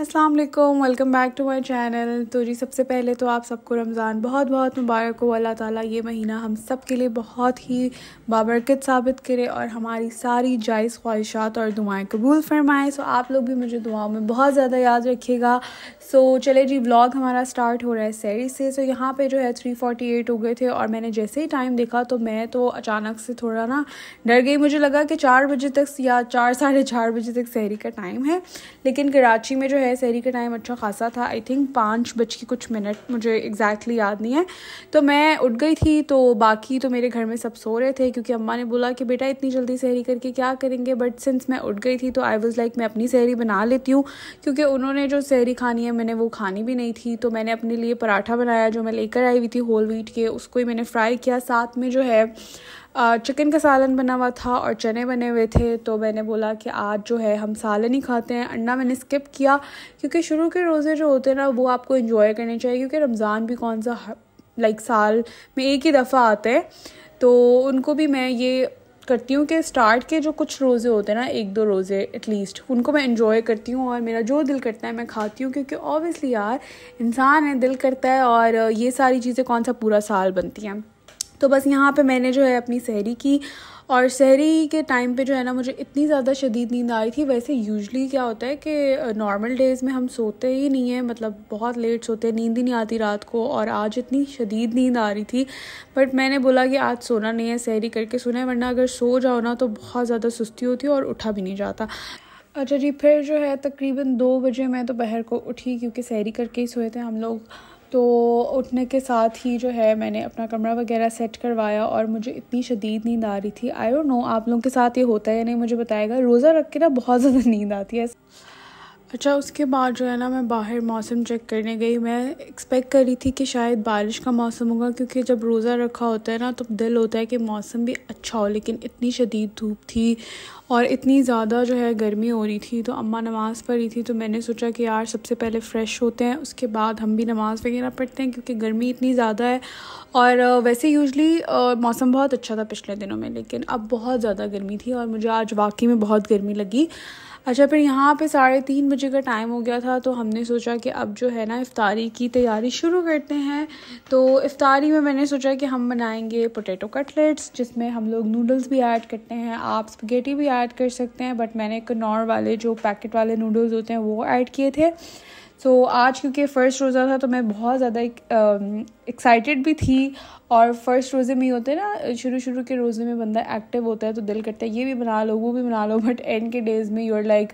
अस्सलाम वालेकुम welcome back to my channel तो जी सबसे पहले तो आप सबको रमज़ान बहुत बहुत मुबारक हो अल्लाह ताला ये महीना हम सब के लिए बहुत ही बाबरकत साबित करे और हमारी सारी जायज़ ख्वाहिशात और दुआएं कबूल फरमाएँ सो आप लोग भी मुझे दुआओं में बहुत ज़्यादा याद रखिएगा सो चले जी व्लॉग हमारा स्टार्ट हो रहा है सैरी से सो यहाँ पर जो है थ्री फोर्टी एट हो गए थे और मैंने जैसे ही टाइम देखा तो मैं तो अचानक से थोड़ा ना डर गई मुझे लगा कि चार बजे तक या चार साढ़े चार बजे तक सहरी का टाइम है लेकिन कराची में जो है है सहरी का टाइम अच्छा खासा था आई थिंक पाँच बज के कुछ मिनट मुझे एग्जैक्टली exactly याद नहीं है तो मैं उठ गई थी तो बाकी तो मेरे घर में सब सो रहे थे क्योंकि अम्मा ने बोला कि बेटा इतनी जल्दी सहरी करके क्या करेंगे बट सिंस मैं उठ गई थी तो आई वॉज़ लाइक मैं अपनी सहरी बना लेती हूँ क्योंकि उन्होंने जो सहरी खानी है मैंने वो खानी भी नहीं थी तो मैंने अपने लिए पराठा बनाया जो मैं लेकर आई हुई थी होल व्हीट के उसको ही मैंने फ्राई किया साथ में जो है चिकन का सालन बना हुआ था और चने बने हुए थे तो मैंने बोला कि आज जो है हम सालन ही खाते हैं अंडा मैंने स्किप किया क्योंकि शुरू के रोज़े जो होते हैं ना वो आपको इन्जॉय करने चाहिए क्योंकि रमज़ान भी कौन सा लाइक साल में एक ही दफ़ा आते हैं तो उनको भी मैं ये करती हूँ कि स्टार्ट के जो कुछ रोज़े होते हैं ना एक दो रोज़े एटलीस्ट उनको मैं इन्जॉय करती हूँ और मेरा जो दिल करता है मैं खाती हूँ क्योंकि ऑब्वियसली यार इंसान है दिल करता है और ये सारी चीज़ें कौन सा पूरा साल बनती हैं तो बस यहाँ पे मैंने जो है अपनी सहरी की और शहरी के टाइम पे जो है ना मुझे इतनी ज़्यादा शदीद नींद आ रही थी वैसे यूजली क्या होता है कि नॉर्मल डेज़ में हम सोते ही नहीं हैं मतलब बहुत लेट सोते हैं नींद ही नहीं आती रात को और आज इतनी शदीद नींद आ रही थी बट मैंने बोला कि आज सोना नहीं है शहरी करके सुना है वरना अगर सो जाओ ना तो बहुत ज़्यादा सुस्ती होती है और उठा भी नहीं जाता अच्छा जी फिर जो है तकरीबन दो बजे मैं दोपहर तो को उठी क्योंकि सैरी करके ही सोए थे हम लोग तो उठने के साथ ही जो है मैंने अपना कमरा वगैरह सेट करवाया और मुझे इतनी शदीद नींद आ रही थी आई डोंट नो आप लोगों के साथ ये होता है या नहीं मुझे बताएगा रोज़ा रख के ना बहुत ज़्यादा नींद आती है अच्छा उसके बाद जो है ना मैं बाहर मौसम चेक करने गई मैं एक्सपेक्ट कर रही थी कि शायद बारिश का मौसम होगा क्योंकि जब रोज़ा रखा होता है ना तो दिल होता है कि मौसम भी अच्छा हो लेकिन इतनी शदीद धूप थी और इतनी ज़्यादा जो है गर्मी हो रही थी तो अम्मा नमाज़ पढ़ रही थी तो मैंने सोचा कि यार सबसे पहले फ़्रेश होते हैं उसके बाद हम भी नमाज़ वगैरह पढ़ते हैं क्योंकि गर्मी इतनी ज़्यादा है और वैसे यूजली मौसम बहुत अच्छा था पिछले दिनों में लेकिन अब बहुत ज़्यादा गर्मी थी और मुझे आज वाकई में बहुत गर्मी लगी अच्छा फिर यहाँ पे साढ़े तीन बजे का टाइम हो गया था तो हमने सोचा कि अब जो है ना इफ्तारी की तैयारी शुरू करते हैं तो इफ़ारी में मैंने सोचा कि हम बनाएंगे पोटैटो कटलेट्स जिसमें हम लोग नूडल्स भी ऐड करते हैं आप स्पगेटी भी ऐड कर सकते हैं बट मैंने कनौर वाले जो पैकेट वाले नूडल्स होते हैं वो ऐड किए थे सो so, आज क्योंकि फ़र्स्ट रोज़ा था तो मैं बहुत ज़्यादा एक्साइटेड um, भी थी और फर्स्ट रोज़े में ही होते हैं ना शुरू शुरू के रोज़े में बंदा एक्टिव होता है तो दिल करता है ये भी बना लो वो भी बना लो बट एंड के डेज़ में यूर लाइक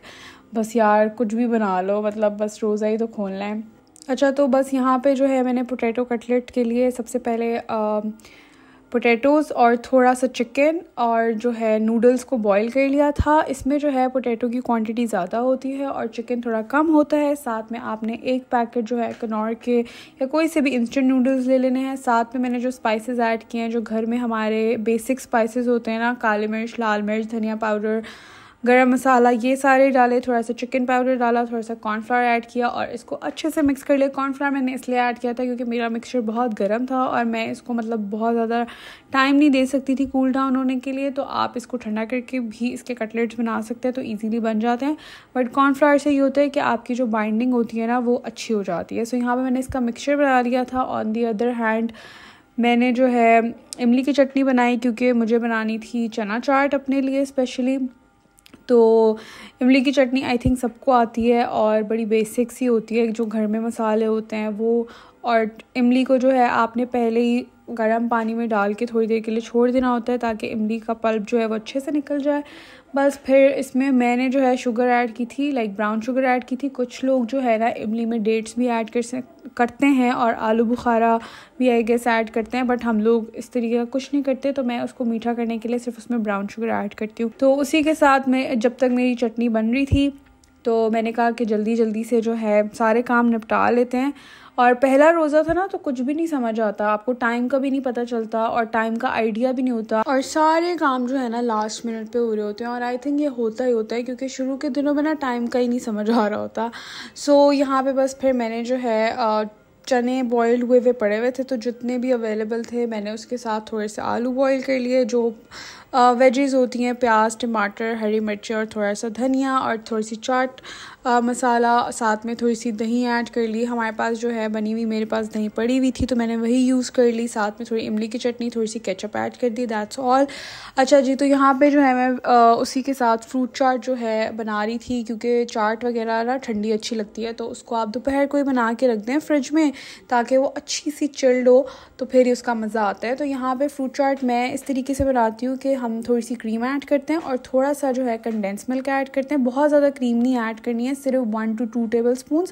बस यार कुछ भी बना लो मतलब बस रोज़ा ही तो खोलना है अच्छा तो बस यहाँ पे जो है मैंने पोटैटो कटलेट के लिए सबसे पहले आ, um, पोटैटोज़ और थोड़ा सा चिकन और जो है नूडल्स को बॉईल कर लिया था इसमें जो है पोटैटो की क्वांटिटी ज़्यादा होती है और चिकन थोड़ा कम होता है साथ में आपने एक पैकेट जो है कनौर के या कोई से भी इंस्टेंट नूडल्स ले लेने हैं साथ में मैंने जो स्पाइसेस ऐड किए हैं जो घर में हमारे बेसिक स्पाइसेस होते हैं ना काली मिर्च लाल मिर्च धनिया पाउडर गरम मसाला ये सारे डाले थोड़ा सा चिकन पाउडर डाला थोड़ा सा कॉर्नफ्लावर ऐड किया और इसको अच्छे से मिक्स कर लिया कॉर्नफ्लावर मैंने इसलिए ऐड किया था क्योंकि मेरा मिक्सचर बहुत गर्म था और मैं इसको मतलब बहुत ज़्यादा टाइम नहीं दे सकती थी कूल डाउन होने के लिए तो आप इसको ठंडा करके भी इसके कटलेट्स बना सकते हैं तो ईजिली बन जाते हैं बट कॉर्नफ्लावर से ये होता है कि आपकी जो बाइंडिंग होती है ना वो अच्छी हो जाती है सो यहाँ पर मैंने इसका मिक्सचर बना लिया था ऑन दी अदर हैंड मैंने जो है इमली की चटनी बनाई क्योंकि मुझे बनानी थी चना चाट अपने लिए स्पेशली तो इमली की चटनी आई थिंक सबको आती है और बड़ी बेसिक सी होती है जो घर में मसाले होते हैं वो और इमली को जो है आपने पहले ही गर्म पानी में डाल के थोड़ी देर के लिए छोड़ देना होता है ताकि इमली का पल्प जो है वो अच्छे से निकल जाए बस फिर इसमें मैंने जो है शुगर ऐड की थी लाइक ब्राउन शुगर ऐड की थी कुछ लोग जो है ना इमली में डेट्स भी ऐड कर करते हैं और आलू बुखारा भी आई गेस ऐड करते हैं बट हम लोग इस तरीके का कुछ नहीं करते तो मैं उसको मीठा करने के लिए सिर्फ उसमें ब्राउन शुगर ऐड करती हूँ तो उसी के साथ मैं जब तक मेरी चटनी बन रही थी तो मैंने कहा कि जल्दी जल्दी से जो है सारे काम निपटा लेते हैं और पहला रोज़ा था ना तो कुछ भी नहीं समझ आता आपको टाइम का भी नहीं पता चलता और टाइम का आइडिया भी नहीं होता और सारे काम जो है ना लास्ट मिनट पे हो रहे होते हैं और आई थिंक ये होता ही होता है क्योंकि शुरू के दिनों में ना टाइम का ही नहीं समझ आ रहा होता सो so, यहाँ पे बस फिर मैंने जो है चने बॉयल हुए हुए पड़े हुए थे तो जितने भी अवेलेबल थे मैंने उसके साथ थोड़े से आलू बॉयल कर लिए जो वेजेस होती हैं प्याज टमाटर हरी मिर्ची और थोड़ा सा धनिया और थोड़ी सी चाट मसाला साथ में थोड़ी सी दही ऐड कर ली हमारे पास जो है बनी हुई मेरे पास दही पड़ी हुई थी तो मैंने वही यूज़ कर ली साथ में थोड़ी इमली की चटनी थोड़ी सी केचप ऐड कर दी दैट्स ऑल अच्छा जी तो यहाँ पे जो है मैं आ, उसी के साथ फ्रूट चाट जो है बना रही थी क्योंकि चाट वगैरह ना ठंडी अच्छी लगती है तो उसको आप दोपहर को ही बना के रख दें फ्रिज में ताकि वो अच्छी सी चिल्ड हो तो फिर ही उसका मज़ा आता है तो यहाँ पर फ्रूट चाट मैं इस तरीके से बनाती हूँ कि हम थोड़ी सी क्रीम ऐड करते हैं और थोड़ा सा जो है कंडेंस मिल्क ऐड करते हैं बहुत ज़्यादा क्रीम नहीं ऐड करनी है सिर्फ one two two tablespoon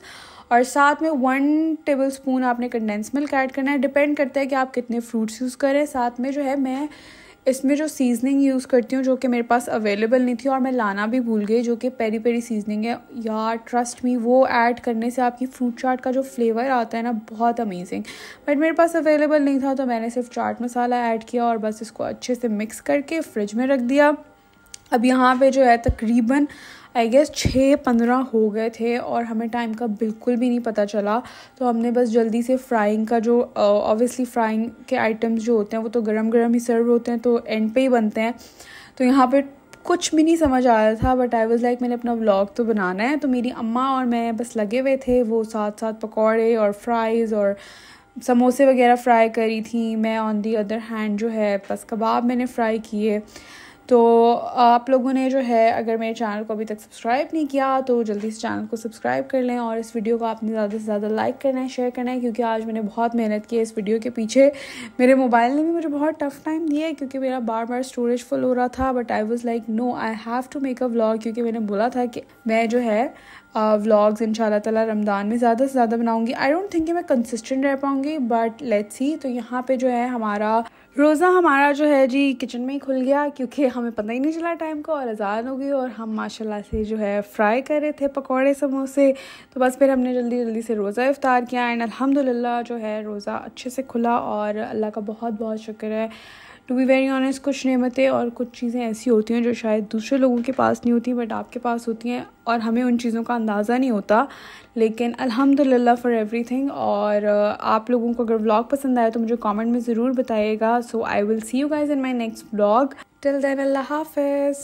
और साथ में वन टेबल स्पून आपने कंडेंस मिल्क ऐड करना है डिपेंड करता है कि आप कितने फ्रूट्स यूज़ करें साथ में जो है मैं इसमें जो सीजनिंग यूज़ करती हूँ जो कि मेरे पास अवेलेबल नहीं थी और मैं लाना भी भूल गई जो कि पेरी पेरी सीजनिंग है यार ट्रस्ट मी वो ऐड करने से आपकी फ्रूट चाट का जो फ्लेवर आता है ना बहुत अमेजिंग बट मेरे पास अवेलेबल नहीं था तो मैंने सिर्फ चाट मसाला ऐड किया और बस इसको अच्छे से मिक्स करके फ्रिज में रख दिया अब यहाँ पर जो है तकरीबन आई गेस छः पंद्रह हो गए थे और हमें टाइम का बिल्कुल भी नहीं पता चला तो हमने बस जल्दी से फ्राइंग का जो ऑब्वियसली फ्राइंग के आइटम्स जो होते हैं वो तो गर्म गर्म ही सर्व होते हैं तो एंड पे ही बनते हैं तो यहाँ पे कुछ भी नहीं समझ आ रहा था बट आई वॉज़ लाइक मैंने अपना व्लॉग तो बनाना है तो मेरी अम्मा और मैं बस लगे हुए थे वो साथ साथ पकौड़े और फ्राइज़ और समोसे वगैरह फ्राई करी थी मैं ऑन दी अदर हैंड जो है बस कबाब मैंने फ्राई किए तो आप लोगों ने जो है अगर मेरे चैनल को अभी तक सब्सक्राइब नहीं किया तो जल्दी से चैनल को सब्सक्राइब कर लें और इस वीडियो को आपने ज़्यादा से ज़्यादा लाइक करना है शेयर करना है क्योंकि आज मैंने बहुत मेहनत की है इस वीडियो के पीछे मेरे मोबाइल ने भी मुझे बहुत टफ टाइम दिया है क्योंकि मेरा बार बार स्टोरेज फुल हो रहा था but I was like no I have to make a vlog क्योंकि मैंने बोला था कि मैं जो है व्लॉग्स इन तला रमज़ान में ज़्यादा से ज़्यादा बनाऊँगी आई डोंट थिंक कि मैं कंसिस्टेंट रह पाऊँगी बट लेट्स ही तो यहाँ पर जो है हमारा रोज़ा हमारा जो है जी किचन में ही खुल गया क्योंकि हमें पता ही नहीं चला टाइम का और आज़ाद हो गई और हम माशाल्लाह से जो है फ्राई कर रहे थे पकौड़े समोसे तो बस फिर हमने जल्दी जल्दी से रोज़ा इफ़ार किया एंड अल्हम्दुलिल्लाह जो है रोज़ा अच्छे से खुला और अल्लाह का बहुत बहुत शुक्र है टू बी वेरी ऑनेस्ट कुछ नेमतें और कुछ चीज़ें ऐसी होती हैं जो शायद दूसरे लोगों के पास नहीं होती बट आपके पास होती हैं और हमें उन चीज़ों का अंदाज़ा नहीं होता लेकिन अल्हम्दुलिल्लाह फॉर एवरीथिंग और uh, आप लोगों को अगर व्लॉग पसंद आया तो मुझे कमेंट में ज़रूर बताइएगा so I will see you guys in my next vlog till then Allah हाफिज़